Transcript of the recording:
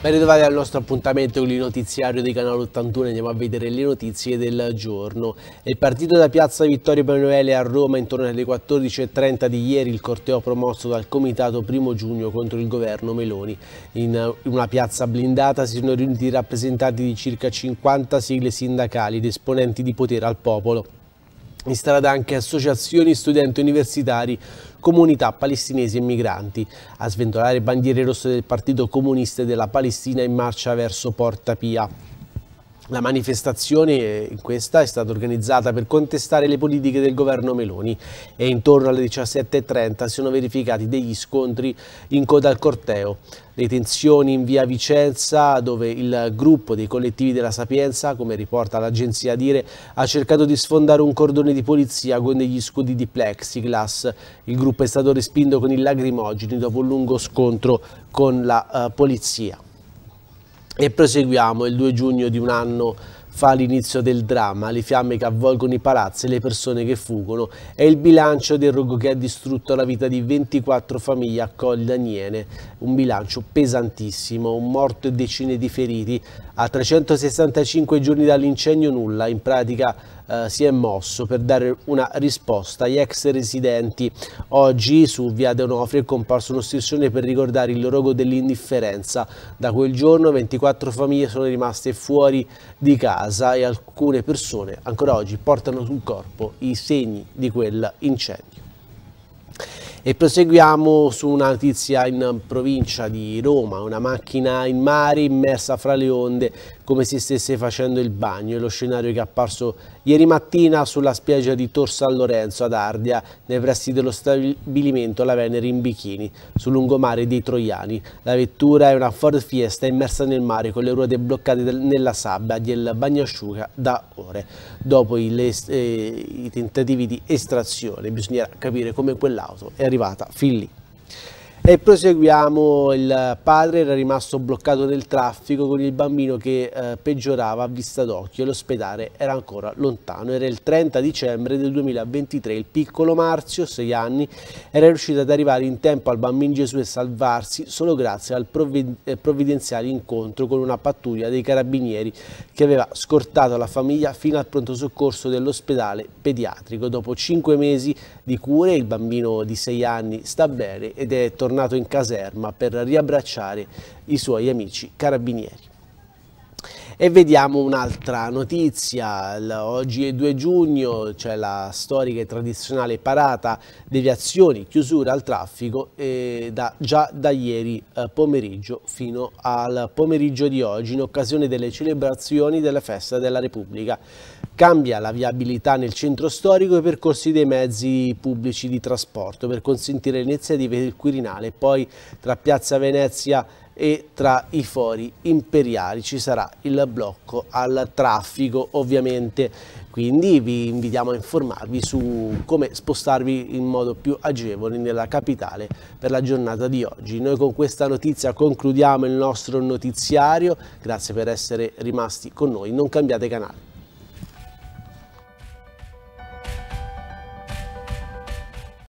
Ben ritrovati al nostro appuntamento con il notiziario di Canale 81, andiamo a vedere le notizie del giorno. È partito da Piazza Vittorio Emanuele a Roma intorno alle 14.30 di ieri il corteo promosso dal Comitato 1 giugno contro il governo Meloni. In eh, una piazza blindata si sono riuniti i rappresentanti di circa 50 sigle sindacali ed esponenti di potere al popolo in anche associazioni studenti universitari, comunità palestinesi e migranti, a sventolare bandiere rosse del Partito Comunista della Palestina in marcia verso Porta Pia. La manifestazione eh, questa è stata organizzata per contestare le politiche del governo Meloni e intorno alle 17.30 si sono verificati degli scontri in coda al corteo. Le tensioni in via Vicenza, dove il gruppo dei collettivi della Sapienza, come riporta l'agenzia Dire, ha cercato di sfondare un cordone di polizia con degli scudi di plexiglass. Il gruppo è stato respinto con i lacrimogeni dopo un lungo scontro con la uh, polizia. E proseguiamo, il 2 giugno di un anno fa l'inizio del dramma, le fiamme che avvolgono i palazzi e le persone che fuggono. È il bilancio del rogo che ha distrutto la vita di 24 famiglie a Col Daniene, un bilancio pesantissimo, un morto e decine di feriti. A 365 giorni dall'incendio nulla, in pratica eh, si è mosso per dare una risposta agli ex residenti. Oggi su Via De Onofri è comparso uno per ricordare il rogo dell'indifferenza. Da quel giorno 24 famiglie sono rimaste fuori di casa e alcune persone ancora oggi portano sul corpo i segni di quell'incendio. E proseguiamo su una notizia in provincia di Roma, una macchina in mare immersa fra le onde come se stesse facendo il bagno. È lo scenario che è apparso ieri mattina sulla spiaggia di Tor San Lorenzo ad Ardia, nei pressi dello stabilimento La Venere in bikini, sul lungomare dei Troiani. La vettura è una Ford Fiesta immersa nel mare con le ruote bloccate nella sabbia del bagnasciuga da ore. Dopo i, eh, i tentativi di estrazione bisognerà capire come quell'auto è arrivata fin lì. E proseguiamo, il padre era rimasto bloccato nel traffico con il bambino che eh, peggiorava a vista d'occhio e l'ospedale era ancora lontano. Era il 30 dicembre del 2023, il piccolo Marzio, 6 anni, era riuscito ad arrivare in tempo al bambino Gesù e salvarsi solo grazie al eh, provvidenziale incontro con una pattuglia dei carabinieri che aveva scortato la famiglia fino al pronto soccorso dell'ospedale pediatrico. Dopo 5 mesi di cure il bambino di 6 anni sta bene ed è tornato tornato in caserma per riabbracciare i suoi amici carabinieri. E vediamo un'altra notizia, oggi è 2 giugno, c'è cioè la storica e tradizionale parata, deviazioni, chiusura al traffico eh, da, già da ieri eh, pomeriggio fino al pomeriggio di oggi in occasione delle celebrazioni della festa della Repubblica. Cambia la viabilità nel centro storico e i percorsi dei mezzi pubblici di trasporto per consentire l'iniziativa del Quirinale, e poi tra Piazza Venezia e tra i fori imperiali ci sarà il blocco al traffico ovviamente quindi vi invitiamo a informarvi su come spostarvi in modo più agevole nella capitale per la giornata di oggi. Noi con questa notizia concludiamo il nostro notiziario, grazie per essere rimasti con noi, non cambiate canale.